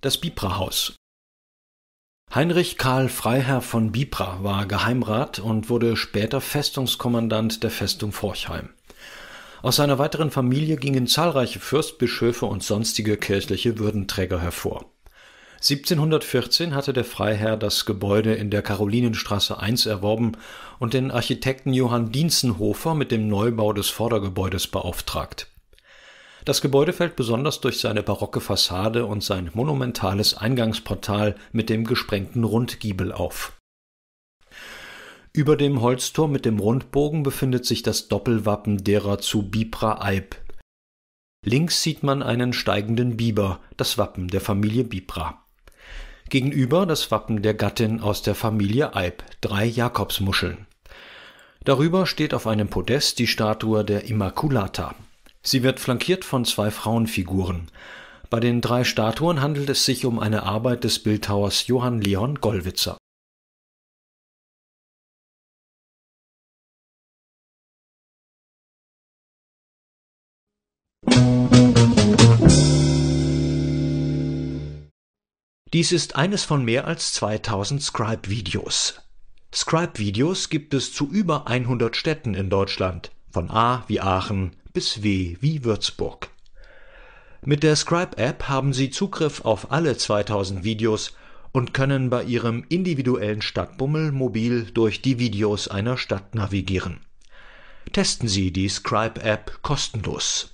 Das Bibra-Haus. Heinrich Karl Freiherr von Bibra war Geheimrat und wurde später Festungskommandant der Festung Forchheim. Aus seiner weiteren Familie gingen zahlreiche Fürstbischöfe und sonstige kirchliche Würdenträger hervor. 1714 hatte der Freiherr das Gebäude in der Karolinenstraße 1 erworben und den Architekten Johann Dienzenhofer mit dem Neubau des Vordergebäudes beauftragt das Gebäude fällt besonders durch seine barocke Fassade und sein monumentales Eingangsportal mit dem gesprengten Rundgiebel auf. Über dem Holzturm mit dem Rundbogen befindet sich das Doppelwappen derer zu Bibra Eib. Links sieht man einen steigenden Biber, das Wappen der Familie Bibra. Gegenüber das Wappen der Gattin aus der Familie Eib, drei Jakobsmuscheln. Darüber steht auf einem Podest die Statue der Immaculata. Sie wird flankiert von zwei Frauenfiguren. Bei den drei Statuen handelt es sich um eine Arbeit des Bildhauers Johann Leon Gollwitzer. Dies ist eines von mehr als 2000 Scribe-Videos. Scribe-Videos gibt es zu über 100 Städten in Deutschland, von A wie Aachen bis W wie Würzburg. Mit der Scribe-App haben Sie Zugriff auf alle 2000 Videos und können bei Ihrem individuellen Stadtbummel mobil durch die Videos einer Stadt navigieren. Testen Sie die Scribe-App kostenlos.